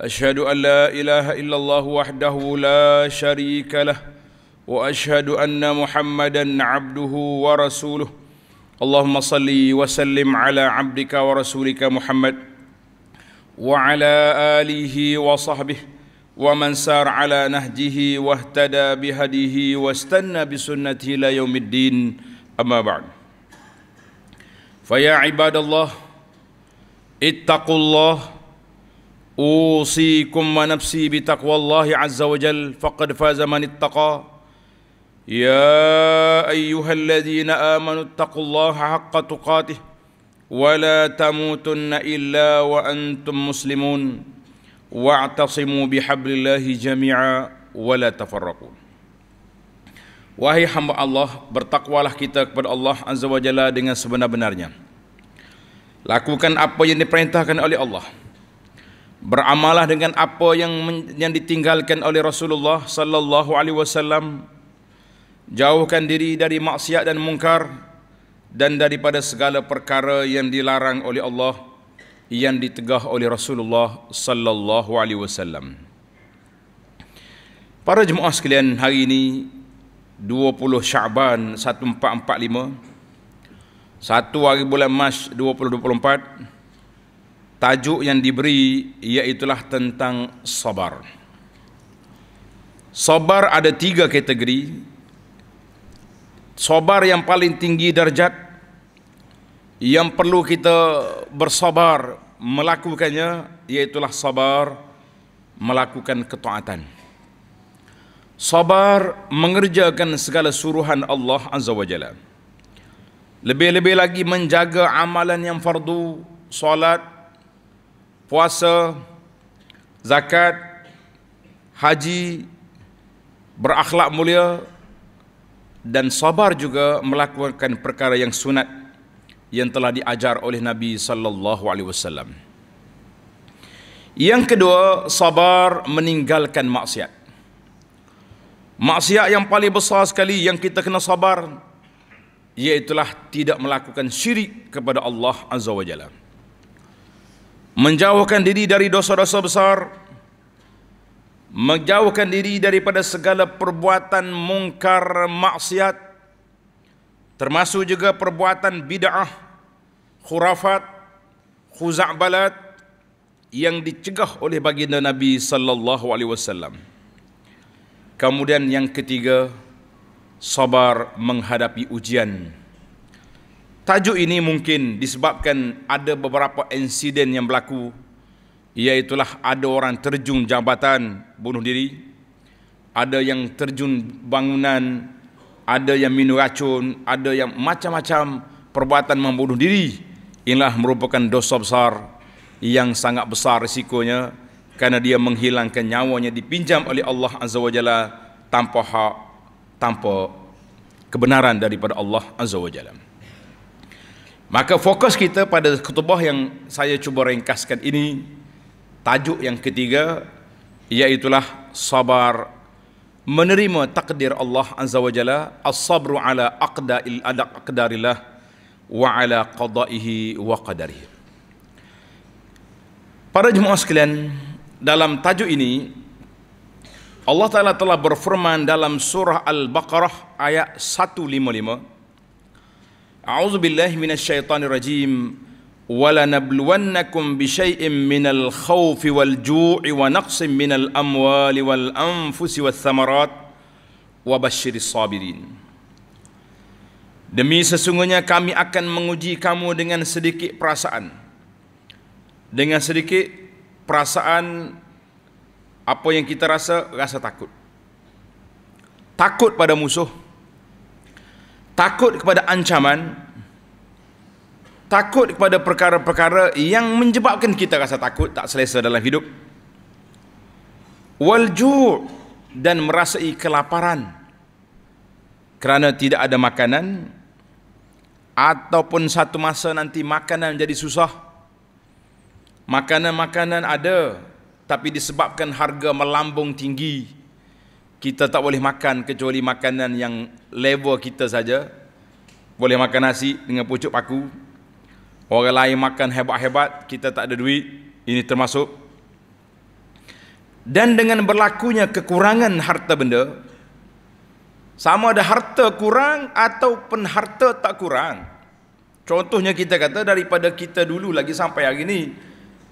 أشهد أن لا إله إلا الله وحده لا شريك له وأشهد أن محمدا عبده ورسوله اللهم صل وسلم على عبدك ورسولك محمد وعلى آله وصحبه ومن سار على نهجه واهتدى بهديه واستنى بسنته إلى يوم الدين أما بعد فيا عباد الله اتقوا الله أوصيكم ونفسي بتقوى الله عز وجل فقد فاز من اتقى يا أيها الذين آمنوا اتقوا الله حق تقاته ولا تموتن إلا وأنتم مسلمون واعتصموا بحبل الله جميعا ولا تفرقوا Wahai hamba Allah, bertakwalah kita kepada Allah Azza wa Jalla dengan sebenar-benarnya. Lakukan apa yang diperintahkan oleh Allah. Allah beramalah dengan apa yang yang ditinggalkan oleh Rasulullah sallallahu alaihi wasallam jauhkan diri dari maksiat dan mungkar dan daripada segala perkara yang dilarang oleh Allah yang ditegah oleh Rasulullah sallallahu alaihi wasallam para jemaah sekalian hari ini 20 Syaban 1445 satu hari bulan Mac tajuk yang diberi ialah tentang sabar. Sabar ada tiga kategori. Sabar yang paling tinggi darjat yang perlu kita bersabar melakukannya ialah sabar melakukan ketaatan. Sabar mengerjakan segala suruhan Allah Azza wa Jalla. Lebih-lebih lagi menjaga amalan yang fardu, solat, puasa, zakat, haji, berakhlak mulia dan sabar juga melakukan perkara yang sunat yang telah diajar oleh Nabi sallallahu alaihi wasallam. Yang kedua, sabar meninggalkan maksiat. Maksiat yang paling besar sekali yang kita kena sabar ialah tidak melakukan syirik kepada Allah Azza Wajalla menjauhkan diri dari dosa-dosa besar menjauhkan diri daripada segala perbuatan mungkar maksiat termasuk juga perbuatan bid'ah khurafat khuzabalat yang dicegah oleh baginda Nabi sallallahu alaihi wasallam kemudian yang ketiga sabar menghadapi ujian Tajuk ini mungkin disebabkan ada beberapa insiden yang berlaku Iaitulah ada orang terjun jabatan bunuh diri Ada yang terjun bangunan Ada yang minum racun Ada yang macam-macam perbuatan membunuh diri Inilah merupakan dosa besar Yang sangat besar risikonya Kerana dia menghilangkan nyawanya dipinjam oleh Allah Azza wa Jalla Tanpa hak Tanpa kebenaran daripada Allah Azza wa Jalla Maka fokus kita pada khutbah yang saya cuba ringkaskan ini tajuk yang ketiga iaitulah sabar menerima takdir Allah azza wa jalla as-sabru ala aqdail aqdarillah wa ala qada'ihi wa qadarihi. Para jemaah sekalian, dalam tajuk ini Allah Taala telah berfirman dalam surah Al-Baqarah ayat 155 A'udzu billahi minasy syaithanir rajim. Wala nabluwannakum bi syai'im minal khawfi wal ju'i wa naqsin minal amwali wal anfusi wath thamarat wa basyiris sabirin. Demi sesungguhnya kami akan menguji kamu dengan sedikit perasaan. Dengan sedikit perasaan apa yang kita rasa, rasa takut. Takut pada musuh, takut kepada ancaman takut kepada perkara-perkara yang menyebabkan kita rasa takut tak selesa dalam hidup walju dan merasai kelaparan kerana tidak ada makanan ataupun satu masa nanti makanan jadi susah makanan-makanan ada tapi disebabkan harga melambung tinggi kita tak boleh makan kecuali makanan yang level kita saja boleh makan nasi dengan pucuk paku orang lain makan hebat-hebat kita tak ada duit ini termasuk dan dengan berlakunya kekurangan harta benda sama ada harta kurang ataupun harta tak kurang contohnya kita kata daripada kita dulu lagi sampai hari ini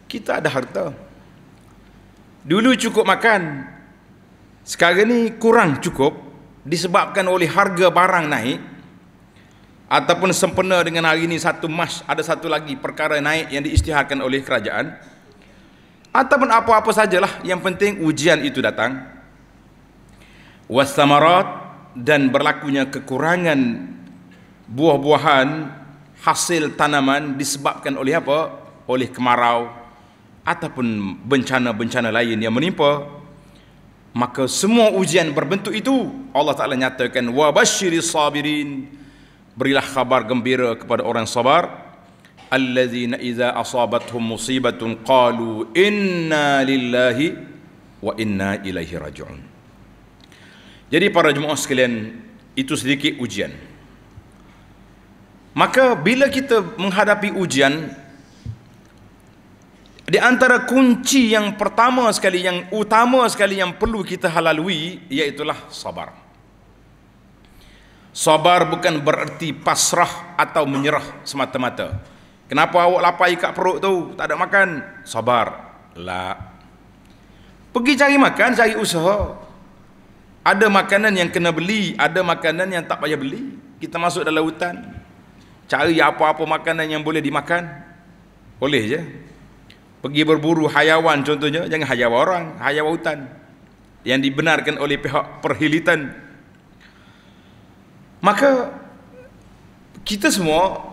kita ada harta dulu cukup makan sekarang ini kurang cukup disebabkan oleh harga barang naik ataupun sempena dengan hari ini satu mas ada satu lagi perkara naik yang diisytiharkan oleh kerajaan ataupun apa-apa sajalah yang penting ujian itu datang wasamarat dan berlakunya kekurangan buah-buahan hasil tanaman disebabkan oleh apa? oleh kemarau ataupun bencana-bencana lain yang menimpa maka semua ujian berbentuk itu Allah Taala nyatakan wa basyiris sabirin berilah khabar gembira kepada orang sabar allazina idza asabatuhum musibatun qalu inna lillahi wa inna ilaihi rajiun jadi para jemaah sekalian itu sedikit ujian maka bila kita menghadapi ujian di antara kunci yang pertama sekali, yang utama sekali yang perlu kita halalui, iaitulah sabar. Sabar bukan bererti pasrah atau menyerah semata-mata. Kenapa awak lapar ikat perut tu? Tak ada makan. Sabar. Lah. Pergi cari makan, cari usaha. Ada makanan yang kena beli, ada makanan yang tak payah beli. Kita masuk dalam hutan. Cari apa-apa makanan yang boleh dimakan. Boleh je pergi berburu hayawan contohnya jangan hayawan orang hayawan hutan yang dibenarkan oleh pihak perhilitan maka kita semua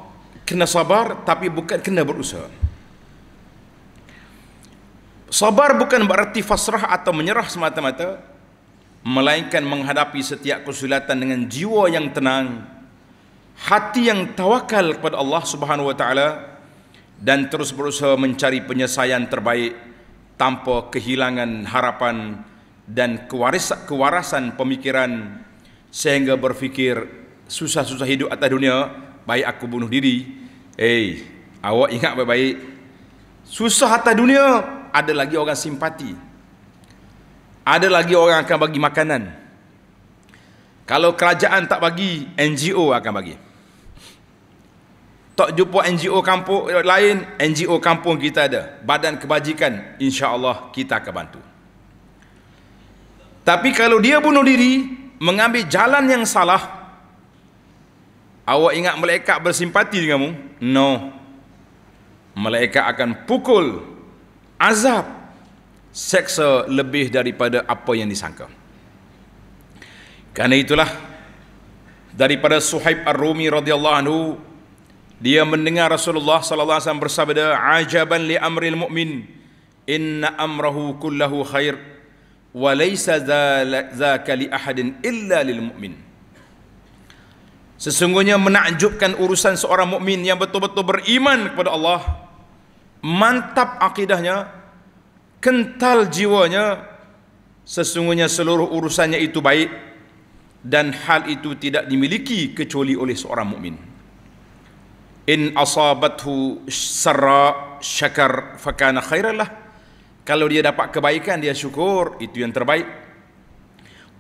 kena sabar tapi bukan kena berusaha sabar bukan berarti fasrah atau menyerah semata-mata melainkan menghadapi setiap kesulitan dengan jiwa yang tenang hati yang tawakal kepada Allah Subhanahu wa taala dan terus berusaha mencari penyelesaian terbaik tanpa kehilangan harapan dan kewarasan pemikiran sehingga berfikir susah-susah hidup atas dunia baik aku bunuh diri eh hey, awak ingat baik-baik susah atas dunia ada lagi orang simpati ada lagi orang akan bagi makanan kalau kerajaan tak bagi NGO akan bagi tak jumpa NGO kampung eh, lain NGO kampung kita ada badan kebajikan insya Allah kita akan bantu tapi kalau dia bunuh diri mengambil jalan yang salah awak ingat malaikat bersimpati denganmu no malaikat akan pukul azab seksa lebih daripada apa yang disangka karena itulah daripada Suhaib Ar-Rumi radhiyallahu anhu dia mendengar Rasulullah sallallahu alaihi wasallam bersabda ajaban li amril mu'min inna amrahu kullahu khair wa laysa zaaka li ahadin illa lil mu'min. Sesungguhnya menakjubkan urusan seorang mukmin yang betul-betul beriman kepada Allah, mantap akidahnya, kental jiwanya, sesungguhnya seluruh urusannya itu baik dan hal itu tidak dimiliki kecuali oleh seorang mukmin in asabathu sarra syakar fakana khairalah kalau dia dapat kebaikan dia syukur itu yang terbaik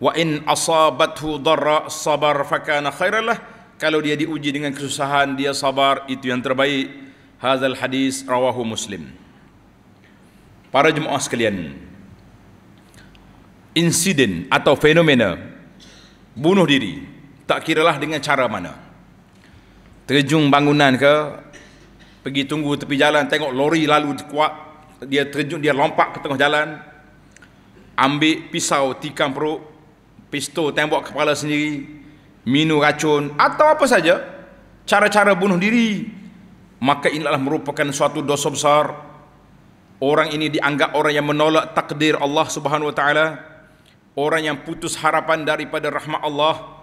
wa in asabathu darra sabar fakana khairalah kalau dia diuji dengan kesusahan dia sabar itu yang terbaik Hazal hadis rawahu muslim para jemaah sekalian insiden atau fenomena bunuh diri tak kiralah dengan cara mana Terjun bangunan ke pergi tunggu tepi jalan tengok lori lalu kuat dia terjun dia lompat ke tengah jalan ambil pisau tikam perut pistol tembak kepala sendiri minum racun atau apa saja cara-cara bunuh diri maka inilah merupakan suatu dosa besar orang ini dianggap orang yang menolak takdir Allah Subhanahu wa taala orang yang putus harapan daripada rahmat Allah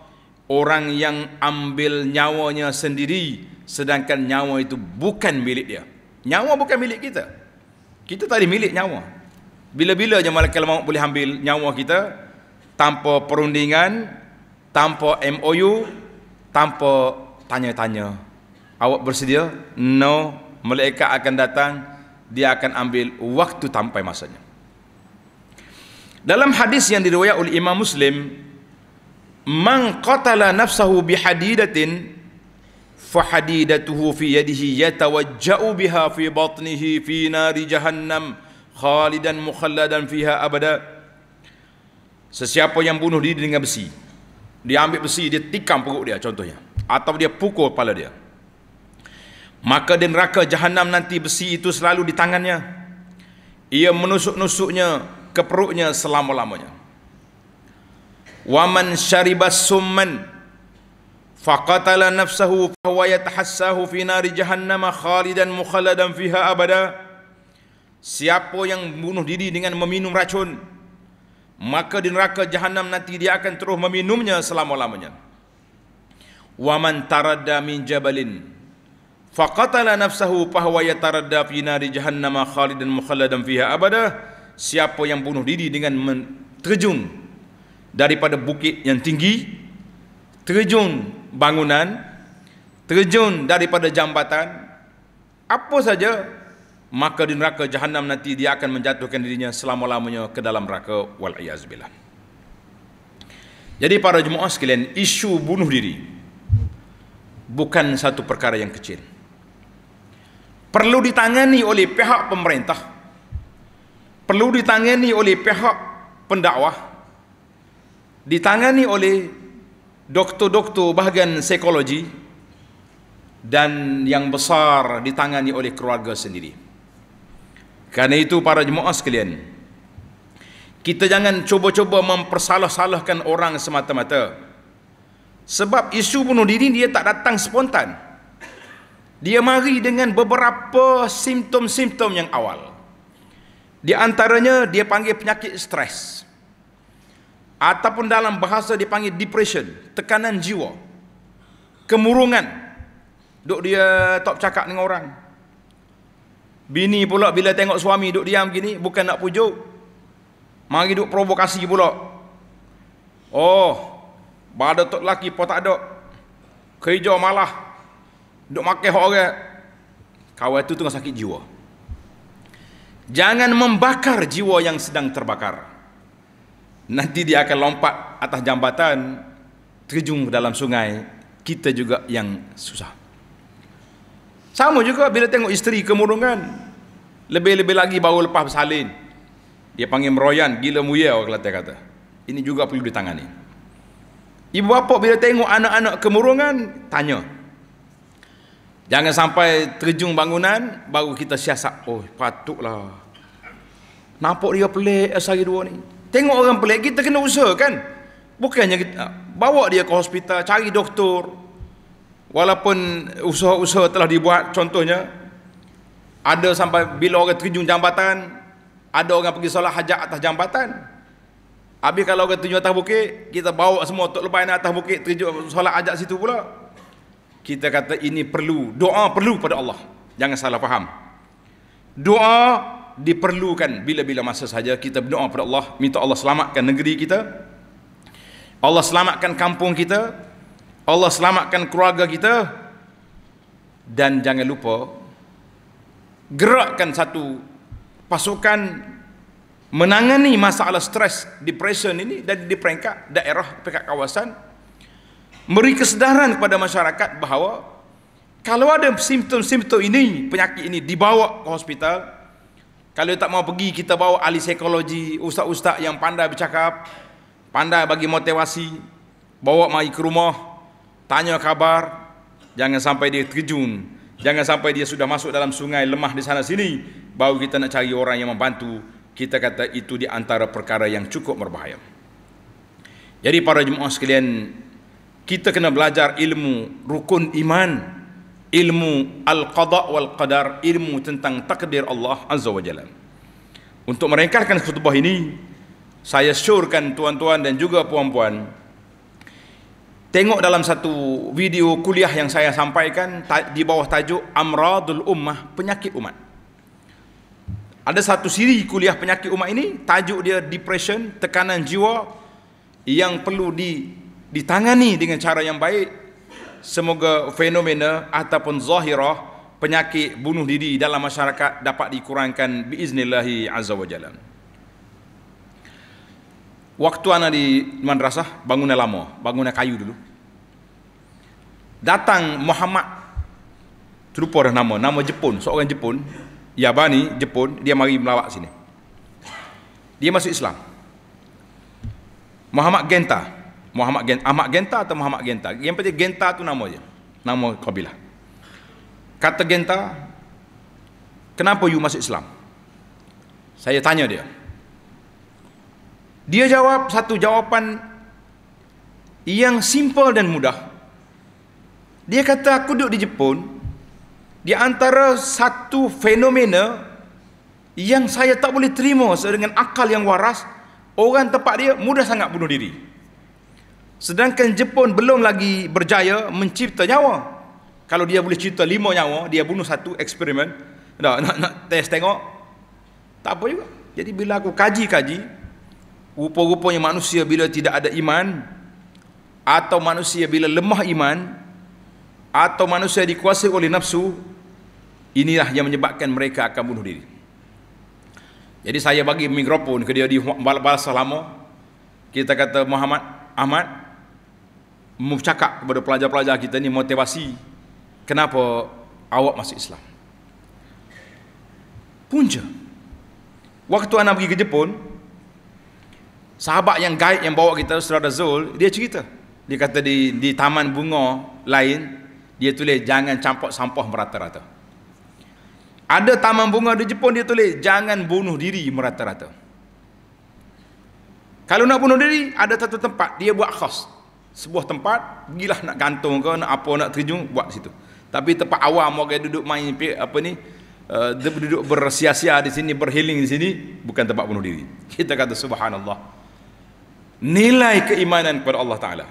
orang yang ambil nyawanya sendiri sedangkan nyawa itu bukan milik dia nyawa bukan milik kita kita tadi milik nyawa bila-bila je malaikat maut boleh ambil nyawa kita tanpa perundingan tanpa MOU tanpa tanya-tanya awak bersedia no malaikat akan datang dia akan ambil waktu sampai masanya dalam hadis yang diriwayat oleh Imam Muslim man qatala nafsahu bihadidatin fahadidatuhu fi yadihi yatawajja'u biha fi batnihi fi nari jahannam khalidan mukhalladan fiha abada sesiapa yang bunuh diri dengan besi dia ambil besi dia tikam perut dia contohnya atau dia pukul kepala dia maka di neraka jahannam nanti besi itu selalu di tangannya ia menusuk-nusuknya ke perutnya selama-lamanya waman syaribas summan faqatala nafsahu fahuwa yatahassahu fi nari jahannam khalidan mukhalladan fiha abada siapa yang bunuh diri dengan meminum racun maka di neraka jahannam nanti dia akan terus meminumnya selama-lamanya waman taradda min jabalin faqatala nafsahu fahuwa yataradda fi nari jahannam khalidan mukhalladan fiha abada siapa yang bunuh diri dengan terjun daripada bukit yang tinggi terjun bangunan terjun daripada jambatan apa saja maka di neraka jahanam nanti dia akan menjatuhkan dirinya selama-lamanya ke dalam neraka wal iazbillah jadi para jemaah sekalian isu bunuh diri bukan satu perkara yang kecil perlu ditangani oleh pihak pemerintah perlu ditangani oleh pihak pendakwah ditangani oleh doktor-doktor bahagian psikologi dan yang besar ditangani oleh keluarga sendiri. Karena itu para jemaah sekalian, kita jangan cuba-cuba mempersalah-salahkan orang semata-mata. Sebab isu bunuh diri dia tak datang spontan. Dia mari dengan beberapa simptom-simptom yang awal. Di antaranya dia panggil penyakit stres ataupun dalam bahasa dipanggil depression, tekanan jiwa. Kemurungan. Duk dia tak cakap dengan orang. Bini pula bila tengok suami duk diam gini bukan nak pujuk. Mari duk provokasi pula. Oh, badan tak laki pun tak ada. Kerja malah duk makan orang. Kawan tu tengah sakit jiwa. Jangan membakar jiwa yang sedang terbakar nanti dia akan lompat atas jambatan terjun ke dalam sungai kita juga yang susah sama juga bila tengok isteri kemurungan lebih-lebih lagi baru lepas bersalin dia panggil meroyan gila muya orang Kelantan kata ini juga perlu ditangani ibu bapa bila tengok anak-anak kemurungan tanya jangan sampai terjun bangunan baru kita siasat oh patutlah nampak dia pelik eh, sehari dua ni Tengok orang pelik kita kena usaha kan? Bukannya kita ah, bawa dia ke hospital, cari doktor. Walaupun usaha-usaha telah dibuat contohnya ada sampai bila orang terjun jambatan, ada orang pergi solat hajat atas jambatan. Habis kalau orang terjun atas bukit, kita bawa semua tok lebai naik atas bukit terjun solat hajat situ pula. Kita kata ini perlu, doa perlu pada Allah. Jangan salah faham. Doa diperlukan bila-bila masa saja kita berdoa kepada Allah minta Allah selamatkan negeri kita Allah selamatkan kampung kita Allah selamatkan keluarga kita dan jangan lupa gerakkan satu pasukan menangani masalah stres depression ini dan di peringkat daerah peringkat kawasan beri kesedaran kepada masyarakat bahawa kalau ada simptom-simptom ini penyakit ini dibawa ke hospital kalau tak mau pergi kita bawa ahli psikologi, ustaz-ustaz yang pandai bercakap, pandai bagi motivasi, bawa mai ke rumah, tanya kabar, jangan sampai dia terjun, jangan sampai dia sudah masuk dalam sungai lemah di sana sini, baru kita nak cari orang yang membantu, kita kata itu di antara perkara yang cukup berbahaya. Jadi para jemaah sekalian, kita kena belajar ilmu rukun iman ilmu al-qada wal qadar ilmu tentang takdir Allah azza wa jalla untuk meringkaskan khutbah ini saya syorkan tuan-tuan dan juga puan-puan tengok dalam satu video kuliah yang saya sampaikan di bawah tajuk amradul ummah penyakit umat ada satu siri kuliah penyakit umat ini tajuk dia depression tekanan jiwa yang perlu di ditangani dengan cara yang baik semoga fenomena ataupun zahirah penyakit bunuh diri dalam masyarakat dapat dikurangkan biiznillahi azza wa jalan. Waktu anak di madrasah bangunan lama, bangunan kayu dulu. Datang Muhammad terlupa dah nama, nama Jepun, seorang Jepun, Yabani Jepun, dia mari melawat sini. Dia masuk Islam. Muhammad Genta, Muhammad Genta, Ahmad Genta atau Muhammad Genta. Yang penting Genta tu nama je. Nama kabilah. Kata Genta, kenapa you masuk Islam? Saya tanya dia. Dia jawab satu jawapan yang simple dan mudah. Dia kata aku duduk di Jepun, di antara satu fenomena yang saya tak boleh terima dengan akal yang waras, orang tempat dia mudah sangat bunuh diri. Sedangkan Jepun belum lagi berjaya mencipta nyawa. Kalau dia boleh cipta lima nyawa, dia bunuh satu eksperimen. Nak, nak, nak test tengok. Tak apa juga. Jadi bila aku kaji-kaji, rupa-rupanya manusia bila tidak ada iman, atau manusia bila lemah iman, atau manusia dikuasai oleh nafsu, inilah yang menyebabkan mereka akan bunuh diri. Jadi saya bagi mikrofon ke dia di balas lama. Kita kata Muhammad Ahmad, mencakap kepada pelajar-pelajar kita ni motivasi kenapa awak masuk Islam. Punca. Waktu anak pergi ke Jepun, sahabat yang guide yang bawa kita Saudara Zul, dia cerita. Dia kata di di taman bunga lain, dia tulis jangan campak sampah merata-rata. Ada taman bunga di Jepun dia tulis jangan bunuh diri merata-rata. Kalau nak bunuh diri, ada satu tempat dia buat khas, sebuah tempat gilah nak gantung ke nak apa nak terjun buat situ tapi tempat awam orang duduk main apa ni uh, duduk bersia-sia di sini berhealing di sini bukan tempat bunuh diri kita kata subhanallah nilai keimanan kepada Allah taala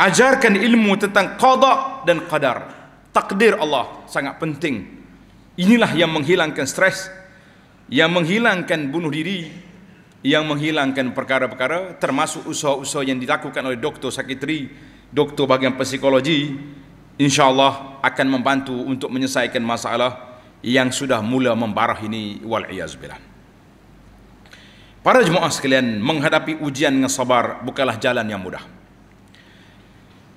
ajarkan ilmu tentang qada dan qadar takdir Allah sangat penting inilah yang menghilangkan stres yang menghilangkan bunuh diri yang menghilangkan perkara-perkara termasuk usaha-usaha yang dilakukan oleh doktor sakitri, doktor bahagian psikologi insyaallah akan membantu untuk menyelesaikan masalah yang sudah mula membarah ini wal iaz billah. Para jemaah sekalian menghadapi ujian dengan sabar bukanlah jalan yang mudah.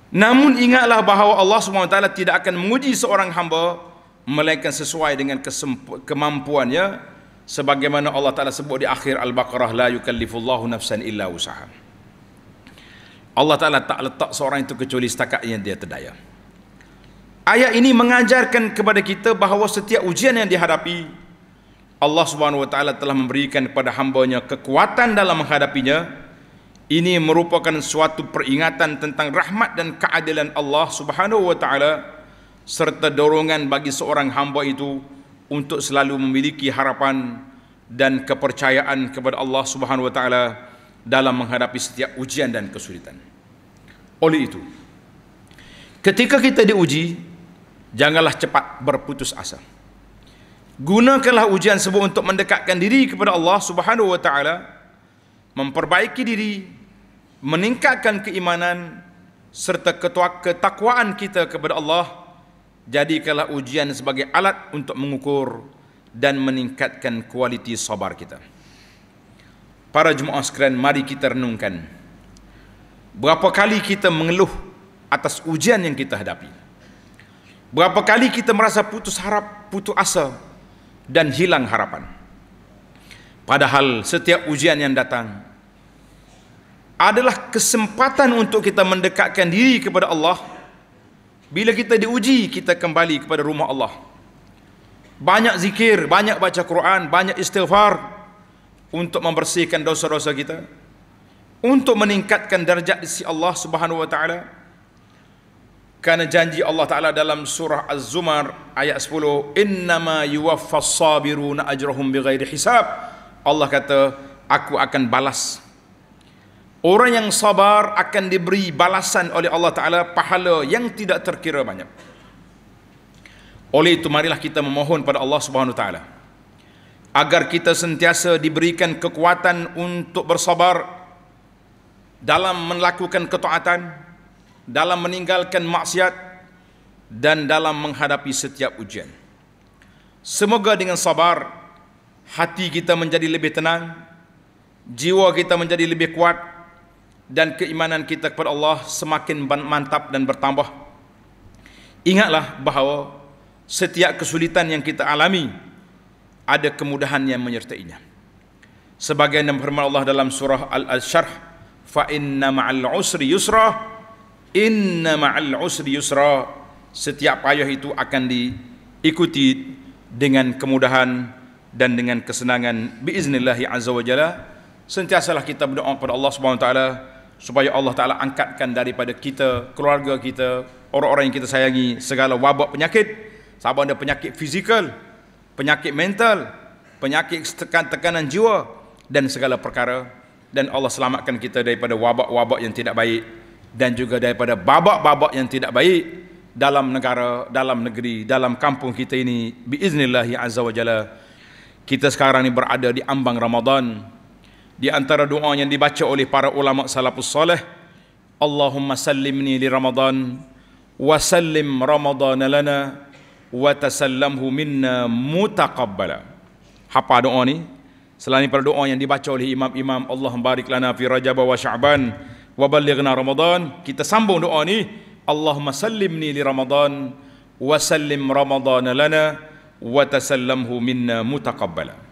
Namun ingatlah bahawa Allah SWT tidak akan menguji seorang hamba melainkan sesuai dengan kesemp- kemampuannya sebagaimana Allah Taala sebut di akhir Al-Baqarah la yukallifullahu nafsan illa wusaha. Allah Taala tak letak seorang itu kecuali setakat yang dia terdaya. Ayat ini mengajarkan kepada kita bahawa setiap ujian yang dihadapi Allah Subhanahu wa taala telah memberikan kepada hamba-Nya kekuatan dalam menghadapinya. Ini merupakan suatu peringatan tentang rahmat dan keadilan Allah Subhanahu wa taala serta dorongan bagi seorang hamba itu untuk selalu memiliki harapan dan kepercayaan kepada Allah Subhanahu wa taala dalam menghadapi setiap ujian dan kesulitan. Oleh itu, ketika kita diuji, janganlah cepat berputus asa. Gunakanlah ujian sebuah untuk mendekatkan diri kepada Allah Subhanahu wa taala, memperbaiki diri, meningkatkan keimanan serta ketua ketakwaan kita kepada Allah jadikanlah ujian sebagai alat untuk mengukur dan meningkatkan kualiti sabar kita. Para jemaah sekalian, mari kita renungkan. Berapa kali kita mengeluh atas ujian yang kita hadapi? Berapa kali kita merasa putus harap, putus asa dan hilang harapan? Padahal setiap ujian yang datang adalah kesempatan untuk kita mendekatkan diri kepada Allah. Bila kita diuji, kita kembali kepada rumah Allah. Banyak zikir, banyak baca Quran, banyak istighfar untuk membersihkan dosa-dosa kita. Untuk meningkatkan darjat di sisi Allah Subhanahu wa taala. Karena janji Allah Taala dalam surah Az-Zumar ayat 10, "Innama yuwaffas sabiruna ajrahum bighairi hisab." Allah kata, "Aku akan balas Orang yang sabar akan diberi balasan oleh Allah Ta'ala pahala yang tidak terkira banyak. Oleh itu marilah kita memohon pada Allah Subhanahu Wa Ta'ala agar kita sentiasa diberikan kekuatan untuk bersabar dalam melakukan ketaatan, dalam meninggalkan maksiat dan dalam menghadapi setiap ujian. Semoga dengan sabar hati kita menjadi lebih tenang, jiwa kita menjadi lebih kuat dan keimanan kita kepada Allah semakin mantap dan bertambah. Ingatlah bahawa setiap kesulitan yang kita alami ada kemudahan yang menyertainya. Sebagaimana firman Allah dalam surah Al-Asyrah, "Fa inna ma'al 'usri yusra, inna ma'al 'usri yusra." Setiap payah itu akan diikuti dengan kemudahan dan dengan kesenangan bi'iznillah azza wa Sentiasalah kita berdoa kepada Allah Subhanahu wa ta'ala supaya Allah Taala angkatkan daripada kita, keluarga kita, orang-orang yang kita sayangi segala wabak penyakit, sama ada penyakit fizikal, penyakit mental, penyakit tekanan-tekanan jiwa dan segala perkara dan Allah selamatkan kita daripada wabak-wabak yang tidak baik dan juga daripada babak-babak yang tidak baik dalam negara, dalam negeri, dalam kampung kita ini biiznillah azza wa jalla. Kita sekarang ini berada di ambang Ramadan di antara doa yang dibaca oleh para ulama salafus soleh Allahumma sallimni li Ramadan wa sallim Ramadan lana wa tasallamhu minna mutaqabbala apa doa ni selain daripada doa yang dibaca oleh imam-imam Allahumma barik lana fi Rajab wa Sya'ban wa ballighna Ramadan kita sambung doa ni Allahumma sallimni li Ramadan wa sallim Ramadan lana wa tasallamhu minna mutaqabbala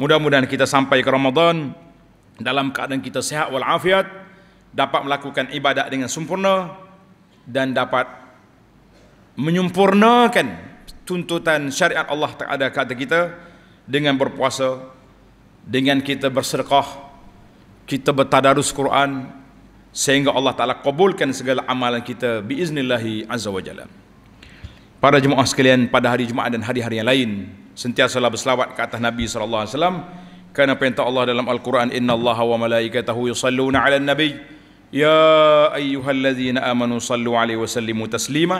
Mudah-mudahan kita sampai ke Ramadan dalam keadaan kita sehat wal afiat, dapat melakukan ibadat dengan sempurna dan dapat menyempurnakan tuntutan syariat Allah Taala kepada kita dengan berpuasa, dengan kita bersedekah, kita bertadarus Quran sehingga Allah Taala kabulkan segala amalan kita biiznillahi azza wajalla. Para jemaah sekalian pada hari Jumaat dan hari-hari yang lain, sentiasalah berselawat ke atas Nabi sallallahu alaihi wasallam kerana perintah Allah dalam Al-Quran innallaha wa malaikatahu yusalluna 'alan nabi ya ayyuhallazina amanu sallu 'alaihi wa sallimu taslima